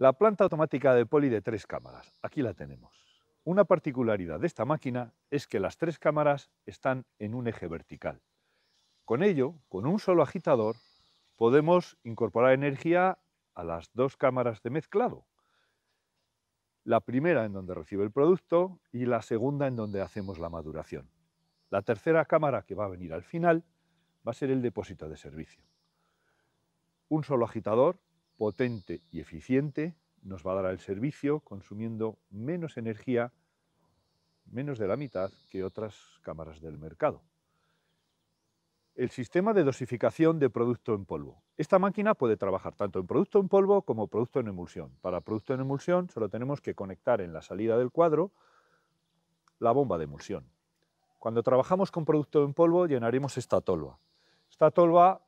La planta automática de poli de tres cámaras, aquí la tenemos. Una particularidad de esta máquina es que las tres cámaras están en un eje vertical. Con ello, con un solo agitador, podemos incorporar energía a las dos cámaras de mezclado. La primera en donde recibe el producto y la segunda en donde hacemos la maduración. La tercera cámara que va a venir al final va a ser el depósito de servicio. Un solo agitador potente y eficiente, nos va a dar el servicio consumiendo menos energía, menos de la mitad que otras cámaras del mercado. El sistema de dosificación de producto en polvo. Esta máquina puede trabajar tanto en producto en polvo como producto en emulsión. Para producto en emulsión solo tenemos que conectar en la salida del cuadro la bomba de emulsión. Cuando trabajamos con producto en polvo llenaremos esta tolva. Esta tolva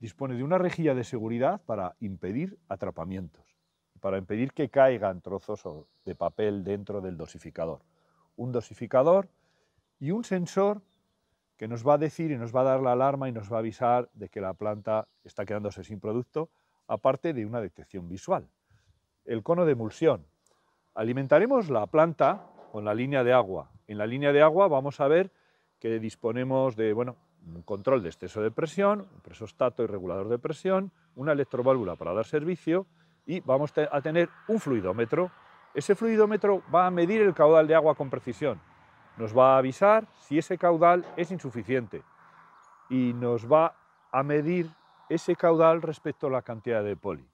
dispone de una rejilla de seguridad para impedir atrapamientos, para impedir que caigan trozos de papel dentro del dosificador. Un dosificador y un sensor que nos va a decir y nos va a dar la alarma y nos va a avisar de que la planta está quedándose sin producto, aparte de una detección visual. El cono de emulsión. Alimentaremos la planta con la línea de agua. En la línea de agua vamos a ver que disponemos de, bueno, un control de exceso de presión, un presostato y regulador de presión, una electroválvula para dar servicio y vamos a tener un fluidómetro. Ese fluidómetro va a medir el caudal de agua con precisión, nos va a avisar si ese caudal es insuficiente y nos va a medir ese caudal respecto a la cantidad de poli.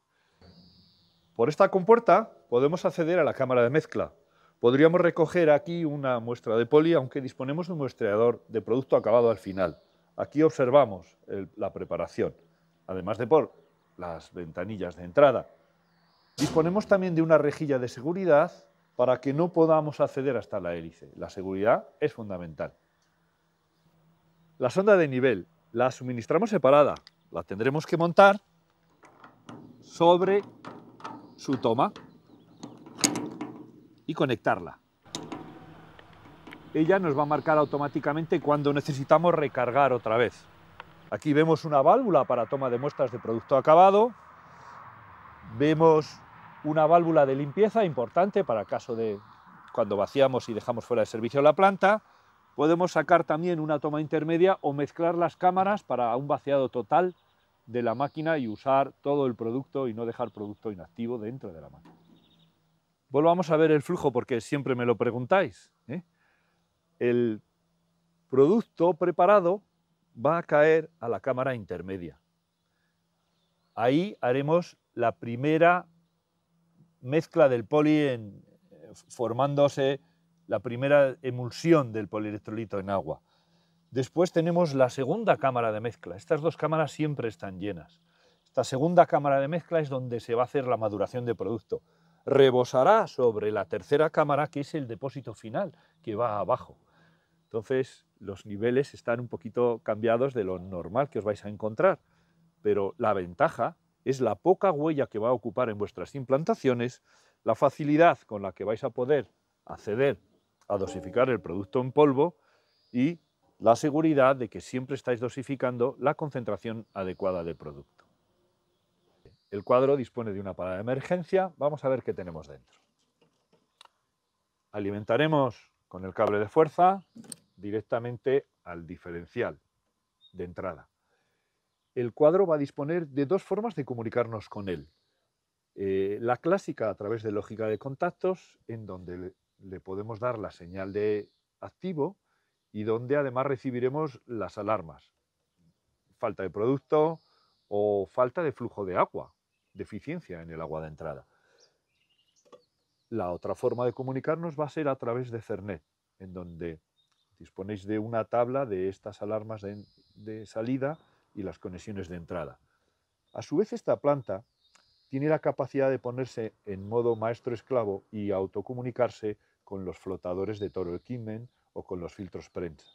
Por esta compuerta podemos acceder a la cámara de mezcla. Podríamos recoger aquí una muestra de poli, aunque disponemos de un muestreador de producto acabado al final. Aquí observamos la preparación, además de por las ventanillas de entrada. Disponemos también de una rejilla de seguridad para que no podamos acceder hasta la hélice. La seguridad es fundamental. La sonda de nivel la suministramos separada. La tendremos que montar sobre su toma y conectarla ella nos va a marcar automáticamente cuando necesitamos recargar otra vez. Aquí vemos una válvula para toma de muestras de producto acabado, vemos una válvula de limpieza importante para caso de cuando vaciamos y dejamos fuera de servicio la planta, podemos sacar también una toma intermedia o mezclar las cámaras para un vaciado total de la máquina y usar todo el producto y no dejar producto inactivo dentro de la máquina. Volvamos a ver el flujo porque siempre me lo preguntáis. ¿eh? el producto preparado va a caer a la cámara intermedia. Ahí haremos la primera mezcla del poli formándose la primera emulsión del polielectrolito en agua. Después tenemos la segunda cámara de mezcla. Estas dos cámaras siempre están llenas. Esta segunda cámara de mezcla es donde se va a hacer la maduración del producto. Rebosará sobre la tercera cámara, que es el depósito final, que va abajo. Entonces, los niveles están un poquito cambiados de lo normal que os vais a encontrar, pero la ventaja es la poca huella que va a ocupar en vuestras implantaciones, la facilidad con la que vais a poder acceder a dosificar el producto en polvo y la seguridad de que siempre estáis dosificando la concentración adecuada del producto. El cuadro dispone de una parada de emergencia. Vamos a ver qué tenemos dentro. Alimentaremos con el cable de fuerza, directamente al diferencial de entrada. El cuadro va a disponer de dos formas de comunicarnos con él. Eh, la clásica a través de lógica de contactos, en donde le, le podemos dar la señal de activo y donde además recibiremos las alarmas. Falta de producto o falta de flujo de agua, deficiencia en el agua de entrada. La otra forma de comunicarnos va a ser a través de Cernet, en donde Disponéis de una tabla de estas alarmas de, salida y las conexiones de entrada. A su vez, esta planta tiene la capacidad de ponerse en modo maestro-esclavo y autocomunicarse con los flotadores de Toro Equipment o con los filtros prensa.